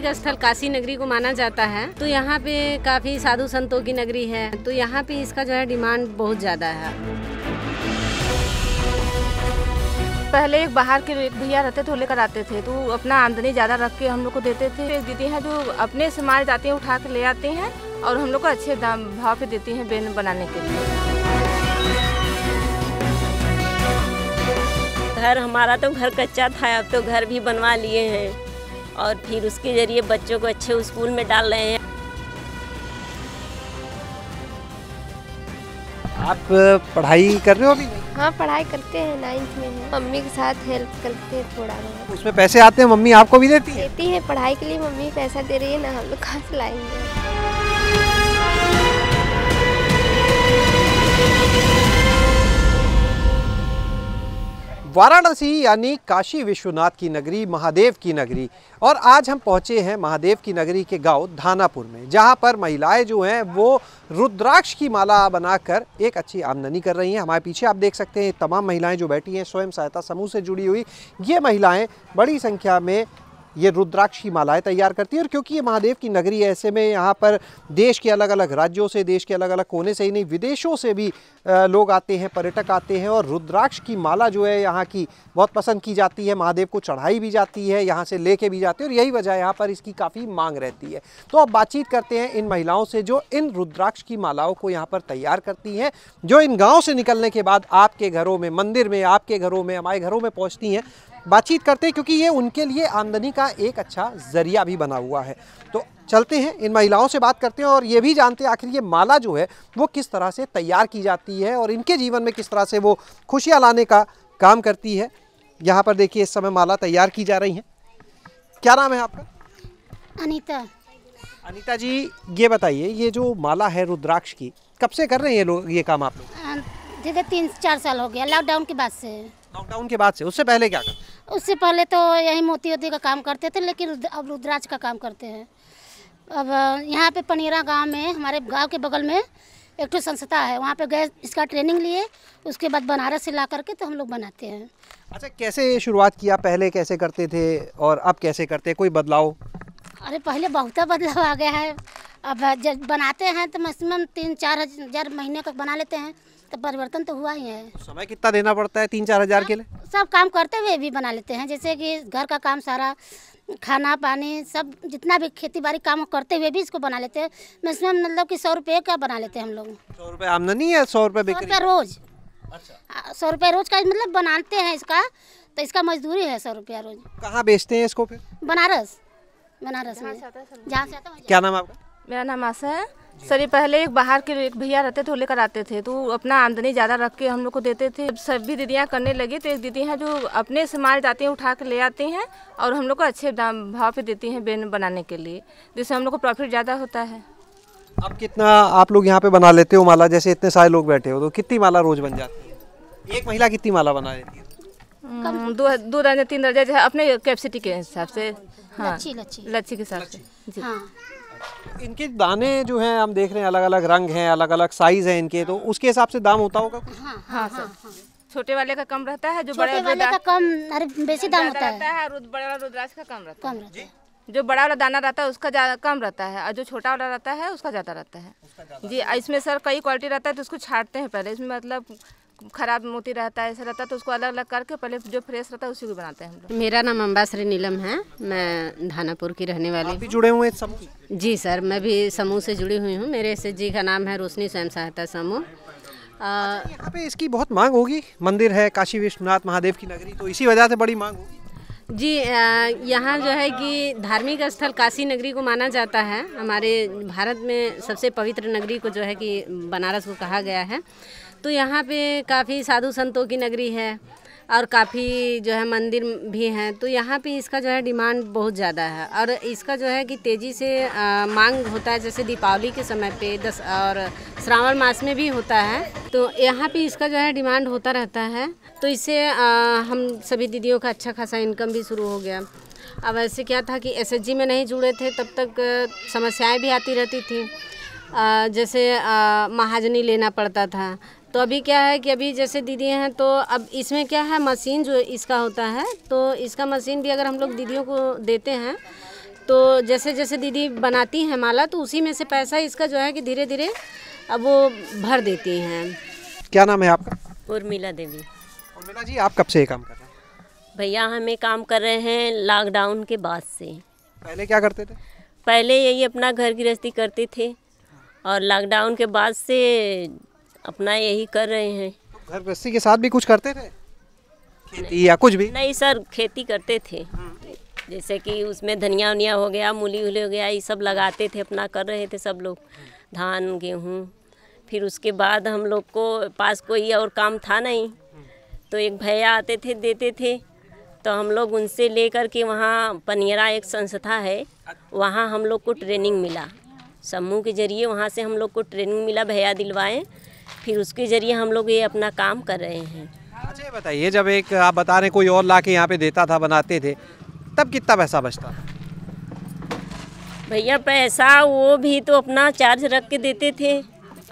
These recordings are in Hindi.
धार्मिक स्थल काशी नगरी को माना जाता है तो यहाँ पे काफी साधु संतों की नगरी है तो यहाँ पे इसका जो है डिमांड बहुत ज्यादा है पहले एक बाहर के भैया रहते थे लेकर आते थे तो अपना आमदनी ज़्यादा रख के हम लोग को देते थे दीदी हैं जो अपने से मार जाते हैं उठा के ले आते हैं और हम लोग को अच्छे दाम भाव पे देती हैं बेन बनाने के लिए घर हमारा तो घर कच्चा था अब तो घर भी बनवा लिए हैं और फिर उसके ज़रिए बच्चों को अच्छे स्कूल में डाल रहे हैं आप पढ़ाई कर रहे हो अभी हाँ पढ़ाई करते हैं नाइन्थ में है मम्मी के साथ हेल्प करते हैं थोड़ा बहुत उसमें पैसे आते हैं मम्मी आपको भी देती है देती है पढ़ाई के लिए मम्मी पैसा दे रही है ना हम लोग कहाँ से लाएंगे वाराणसी यानी काशी विश्वनाथ की नगरी महादेव की नगरी और आज हम पहुँचे हैं महादेव की नगरी के गांव धानापुर में जहां पर महिलाएं जो हैं वो रुद्राक्ष की माला बनाकर एक अच्छी आमदनी कर रही हैं हमारे पीछे आप देख सकते हैं तमाम महिलाएं जो बैठी हैं स्वयं सहायता समूह से जुड़ी हुई ये महिलाएं बड़ी संख्या में ये रुद्राक्ष की मालाएँ तैयार करती है और क्योंकि ये महादेव की नगरी है ऐसे में यहाँ पर देश के अलग अलग राज्यों से देश के अलग अलग कोने से ही नहीं विदेशों से भी लोग आते हैं पर्यटक आते हैं और रुद्राक्ष की माला जो है यहाँ की बहुत पसंद की जाती है महादेव को चढ़ाई भी जाती है यहाँ से ले भी जाती है और यही वजह यहाँ पर इसकी काफ़ी मांग रहती है तो अब बातचीत करते हैं इन महिलाओं से जो इन रुद्राक्ष की मालाओं को यहाँ पर तैयार करती हैं जो इन गाँव से निकलने के बाद आपके घरों में मंदिर में आपके घरों में हमारे घरों में पहुँचती हैं बातचीत करते हैं क्योंकि ये उनके लिए आमदनी का एक अच्छा ज़रिया भी बना हुआ है तो चलते हैं इन महिलाओं से बात करते हैं और ये भी जानते हैं आखिर ये माला जो है वो किस तरह से तैयार की जाती है और इनके जीवन में किस तरह से वो खुशियाँ लाने का काम करती है यहाँ पर देखिए इस समय माला तैयार की जा रही है क्या नाम है आपका अनिता अनिता जी ये बताइए ये जो माला है रुद्राक्ष की कब से कर रहे हैं ये लोग ये काम आप लोग तीन चार साल हो गया लॉकडाउन के बाद से लॉकडाउन के बाद से उससे पहले क्या कर उससे पहले तो यही मोती वोती का काम करते थे लेकिन अब रुद्राज का काम करते हैं अब यहाँ पे पनीरा गांव में हमारे गांव के बगल में एक ठो संस्था है वहाँ पे गए इसका ट्रेनिंग लिए उसके बाद बनारस से ला करके तो हम लोग बनाते हैं अच्छा कैसे शुरुआत किया पहले कैसे करते थे और अब कैसे करते कोई बदलाव अरे पहले बहुत बदलाव आ गया है अब जब बनाते हैं तो मैक्सिमम तीन चार हज़ार महीने का बना लेते हैं तो परिवर्तन तो हुआ ही है तो समय कितना देना पड़ता है तीन चार हजार के लिए हाँ, सब काम करते हुए भी बना लेते हैं जैसे कि घर का काम सारा खाना पानी सब जितना भी खेती बाड़ी काम करते हुए भी इसको बना लेते हैं मैक्सिमम मतलब कि सौ रुपये का बना लेते हैं हम लोग सौ रुपये आमदनी है सौ रुपये सौ रुपये रोज अच्छा हाँ, सौ रुपये रोज का मतलब बनाते हैं इसका तो इसका मजदूरी है सौ रुपया रोज कहाँ बेचते हैं इसको फिर बनारस बनारस में जहाँ से आता क्या नाम आपका मेरा नाम आशा है सर ये पहले एक बाहर के एक भैया रहते थे वो लेकर आते थे तो अपना आमदनी ज़्यादा रख के हम लोग को देते थे सभी दीदियाँ करने लगी तो एक दीदी हैं जो अपने से माल जाती हैं उठा के ले आती हैं और हम लोग को अच्छे दाम भाव पे देती हैं बेन बनाने के लिए जिससे हम लोग को प्रॉफिट ज़्यादा होता है अब कितना आप लोग यहाँ पे बना लेते हो माला जैसे इतने सारे लोग बैठे हो तो कितनी माला रोज बन जाती है एक महिला कितनी माला बना लेती है हम्म, दो दो तीन दर्जा जो है अपने कैपेसिटी के हिसाब से हाँ, हाँ लच्छी के हिसाब से जी हाँ। इनके दाने जो हैं हम देख रहे हैं अलग अलग रंग हैं अलग अलग साइज हैं इनके तो उसके हिसाब से दाम होता होगा हाँ हाँ हाँ, हाँ, हाँ। छोटे वाले का कम रहता है जो बड़े वाले का कम बेसी दाम होता है बड़ा रुद्राक्ष का कम रहता है जो बड़ा वाला दाना रहता है उसका ज़्यादा कम रहता है और जो छोटा वाला रहता है उसका ज़्यादा रहता है जी इसमें सर कई क्वालिटी रहता है तो उसको छाटते हैं पहले इसमें मतलब खराब मोती रहता है ऐसा रहता है तो उसको अलग अलग करके पहले जो फ्रेश रहता है उसी को बनाते हैं हम लोग मेरा नाम श्री नीलम है मैं धानापुर की रहने वाली आप भी जुड़े हुए समूह जी सर मैं भी समूह से जुड़ी हुई हूँ मेरे एस जी का नाम है रोशनी स्वयं सहायता समूह अच्छा, यहाँ पे इसकी बहुत मांग होगी मंदिर है काशी विश्वनाथ महादेव की नगरी तो इसी वजह से बड़ी मांग होगी जी यहाँ जो है कि धार्मिक स्थल काशी नगरी को माना जाता है हमारे भारत में सबसे पवित्र नगरी को जो है कि बनारस को कहा गया है तो यहाँ पे काफ़ी साधु संतों की नगरी है और काफ़ी जो है मंदिर भी हैं तो यहाँ पे इसका जो है डिमांड बहुत ज़्यादा है और इसका जो है कि तेज़ी से आ, मांग होता है जैसे दीपावली के समय पे दस और श्रावण मास में भी होता है तो यहाँ पे इसका जो है डिमांड होता रहता है तो इससे हम सभी दीदियों का अच्छा खासा इनकम भी शुरू हो गया अब ऐसे क्या था कि एस में नहीं जुड़े थे तब तक समस्याएँ भी आती रहती थी आ, जैसे आ, महाजनी लेना पड़ता था तो अभी क्या है कि अभी जैसे दीदी हैं तो अब इसमें क्या है मशीन जो इसका होता है तो इसका मशीन भी अगर हम लोग दीदियों को देते हैं तो जैसे जैसे दीदी बनाती हैं माला तो उसी में से पैसा इसका जो है कि धीरे धीरे अब वो भर देती हैं क्या नाम है आपका उर्मिला देवी उर्मिला जी आप कब से ये काम कर रहे हैं भैया हमें काम कर रहे हैं लॉकडाउन के बाद से पहले क्या करते थे पहले यही अपना घर गृहस्थी करते थे और लॉकडाउन के बाद से अपना यही कर रहे हैं घर गृहस्थी के साथ भी कुछ करते थे खेती या कुछ भी नहीं सर खेती करते थे हाँ। जैसे कि उसमें धनिया उनिया हो गया मूली उली हो गया ये सब लगाते थे अपना कर रहे थे सब लोग धान गेहूँ फिर उसके बाद हम लोग को पास कोई और काम था नहीं तो एक भैया आते थे देते थे तो हम लोग उनसे लेकर के वहाँ पनियरा एक संस्था है वहाँ हम लोग को ट्रेनिंग मिला समूह के जरिए वहाँ से हम लोग को ट्रेनिंग मिला भैया दिलवाएं फिर उसके ज़रिए हम लोग ये अपना काम कर रहे हैं अच्छा ये बताइए जब एक आप बता रहे कोई और ला के यहाँ पे देता था बनाते थे तब कितना पैसा बचता भैया पैसा वो भी तो अपना चार्ज रख के देते थे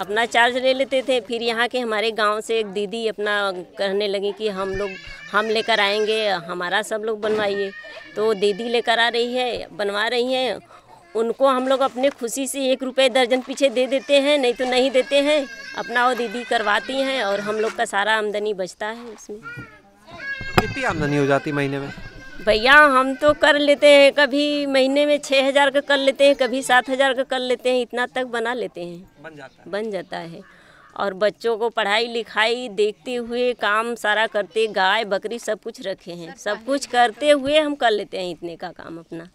अपना चार्ज ले लेते थे फिर यहाँ के हमारे गांव से एक दीदी अपना कहने लगी कि हम लोग हम लेकर आएंगे हमारा सब लोग बनवाइए तो दीदी लेकर आ रही है बनवा रही है उनको हम लोग अपने खुशी से एक रुपये दर्जन पीछे दे देते हैं नहीं तो नहीं देते हैं अपना वो दीदी करवाती हैं और हम लोग का सारा आमदनी बचता है उसमें कितनी आमदनी हो जाती महीने में भैया हम तो कर लेते हैं कभी महीने में छः हज़ार का कर लेते हैं कभी सात हज़ार का कर लेते हैं इतना तक बना लेते हैं बन जाता है बन जाता है और बच्चों को पढ़ाई लिखाई देखते हुए काम सारा करते गाय बकरी सब कुछ रखे हैं सब कुछ करते हुए हम कर लेते हैं इतने का काम अपना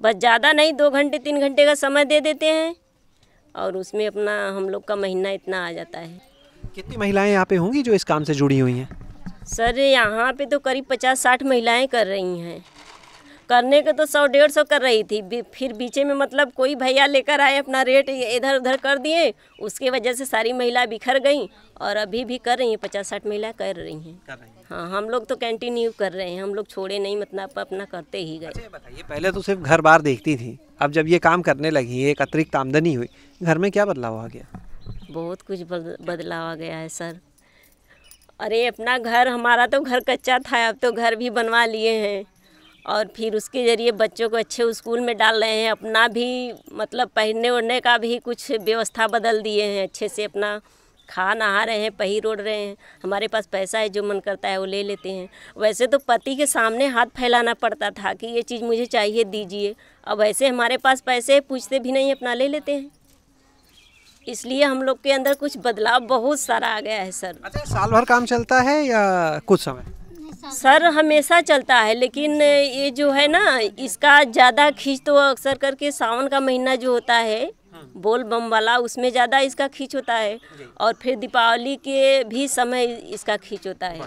बस ज़्यादा नहीं दो घंटे तीन घंटे का समय दे देते हैं और उसमें अपना हम लोग का महीना इतना आ जाता है कितनी महिलाएं यहाँ पे होंगी जो इस काम से जुड़ी हुई हैं सर यहाँ पे तो करीब पचास साठ महिलाएं कर रही हैं करने के तो सौ डेढ़ सौ कर रही थी फिर बीचे में मतलब कोई भैया लेकर आए अपना रेट इधर उधर कर दिए उसके वजह से सारी महिला बिखर गई और अभी भी कर रही हैं पचास साठ महिला कर रही हैं हाँ हम लोग तो कंटिन्यू कर रहे हैं हम लोग छोड़े नहीं मतलब अपना करते ही गए अच्छा, बताइए पहले तो सिर्फ घर बार देखती थी अब जब ये काम करने लगी एक अतिरिक्त आमदनी हुई घर में क्या बदलाव आ गया बहुत कुछ बदलाव आ गया है सर अरे अपना घर हमारा तो घर कच्चा था अब तो घर भी बनवा लिए हैं और फिर उसके ज़रिए बच्चों को अच्छे स्कूल में डाल रहे हैं अपना भी मतलब पहनने ओढ़ने का भी कुछ व्यवस्था बदल दिए हैं अच्छे से अपना खा नहा रहे हैं पही रोड रहे हैं हमारे पास पैसा है जो मन करता है वो ले लेते हैं वैसे तो पति के सामने हाथ फैलाना पड़ता था कि ये चीज़ मुझे चाहिए दीजिए अब ऐसे हमारे पास पैसे पूछते भी नहीं अपना ले लेते हैं इसलिए हम लोग के अंदर कुछ बदलाव बहुत सारा आ गया है सर अच्छा साल भर काम चलता है या कुछ समय सर हमेशा चलता है लेकिन ये जो है ना इसका ज़्यादा खींच तो अक्सर करके सावन का महीना जो होता है बोल बम वाला उसमें ज़्यादा इसका खींच होता है और फिर दीपावली के भी समय इसका खींच होता है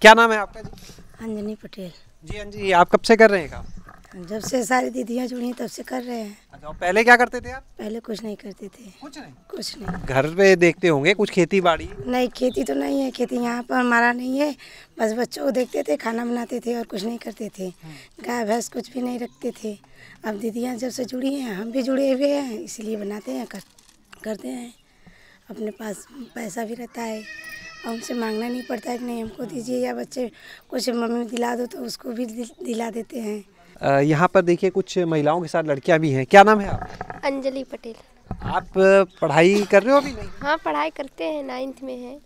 क्या नाम है आपका अंजनी पटेल जी अंजनी आप कब से कर रहे हैं काम जब से सारी दीदियाँ जुड़ी तब से कर रहे हैं अच्छा, पहले क्या करते थे आप पहले कुछ नहीं करते थे कुछ नहीं कुछ नहीं घर पे देखते होंगे कुछ खेती बाड़ी नहीं खेती तो नहीं है खेती यहाँ पर हमारा नहीं है बस बच्चों को देखते थे खाना बनाते थे और कुछ नहीं करते थे हम्म। गाय भैंस कुछ भी नहीं रखते थे अब दीदियाँ जब से जुड़ी हैं हम भी जुड़े हुए हैं इसीलिए बनाते हैं कर, करते हैं अपने पास पैसा भी रहता है और उनसे मांगना नहीं पड़ता है कि नहीं हमको दीजिए या बच्चे कुछ मम्मी दिला दो तो उसको भी दिला देते हैं यहाँ पर देखिए कुछ महिलाओं के साथ लड़कियाँ भी हैं क्या नाम है आप अंजलि पटेल आप पढ़ाई कर रहे हो अभी नहीं हाँ पढ़ाई करते हैं नाइन्थ में है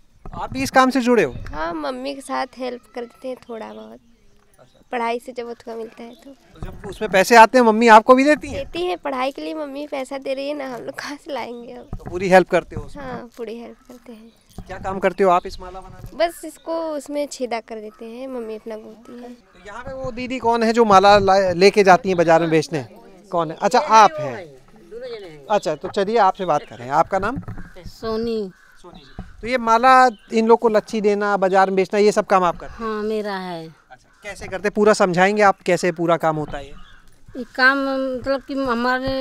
आप भी इस काम से जुड़े हो हाँ मम्मी के साथ हेल्प करते हैं थोड़ा बहुत पढ़ाई से जब उसका मिलता है तो।, तो जब उसमें पैसे आते हैं मम्मी आपको भी देती है देती है पढ़ाई के लिए मम्मी पैसा दे रही है ना हम लोग कहाँ से लाएंगे अब तो पूरी हेल्प करते हो हाँ पूरी हेल्प करते हैं क्या काम करते हो आप इस माला बनाने बस इसको उसमें छेदा कर देते हैं मम्मी अपना गूंथती है तो यहाँ पे वो दीदी कौन है जो माला लेके जाती है बाजार में बेचने कौन है अच्छा आप हैं अच्छा तो चलिए आपसे बात करें आपका नाम सोनी सोनी तो ये माला इन लोग को लच्छी देना बाजार में बेचना ये सब काम आप करते हैं हाँ मेरा है अच्छा कैसे करते पूरा समझाएंगे आप कैसे पूरा काम होता है ये काम मतलब कि हमारे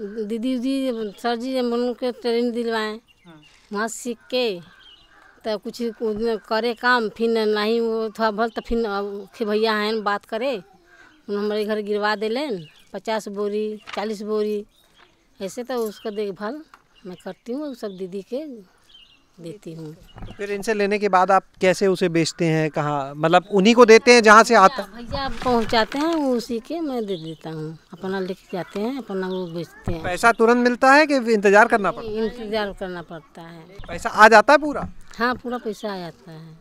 दीदी दीदी सर जी हम के ट्रेनिंग दिलवाएं हम्म। वहाँ सीख के तो कुछ करे काम फिर नहीं वो थोड़ा भल तो फिर खे भैया हैं बात करे हमारे घर गिरवा दिलेन पचास बोरी चालीस बोरी ऐसे तो उसका देखभाल मैं करती हूँ सब दीदी के देती हूँ तो फिर इनसे लेने के बाद आप कैसे उसे बेचते हैं कहाँ मतलब उन्हीं को देते हैं जहाँ से आता भैया आप पहुँचाते हैं उसी के मैं दे देता हूँ अपना लेके जाते हैं अपना वो बेचते हैं पैसा तुरंत मिलता है कि इंतजार करना पड़ता है इंतजार करना पड़ता है पैसा आ जाता है पूरा हाँ पूरा पैसा आ जाता है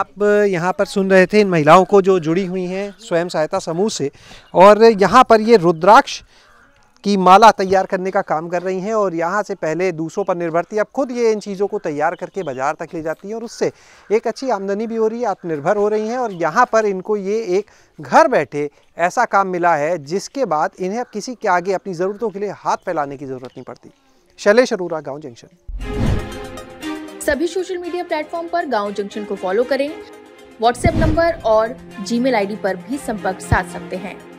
आप यहाँ पर सुन रहे थे इन महिलाओं को जो जुड़ी हुई हैं स्वयं सहायता समूह से और यहाँ पर ये रुद्राक्ष की माला तैयार करने का काम कर रही हैं और यहाँ से पहले दूसरों पर निर्भर थी अब खुद ये इन चीज़ों को तैयार करके बाज़ार तक ले जाती हैं और उससे एक अच्छी आमदनी भी हो रही है आत्मनिर्भर हो रही हैं और यहाँ पर इनको ये एक घर बैठे ऐसा काम मिला है जिसके बाद इन्हें अब किसी के आगे अपनी ज़रूरतों के लिए हाथ फैलाने की ज़रूरत नहीं पड़ती शैलेश अरोरा गाँव जंक्शन सभी सोशल मीडिया प्लेटफॉर्म पर गाँव जंक्शन को फॉलो करें व्हाट्सएप नंबर और जीमेल आईडी पर भी संपर्क साध सकते हैं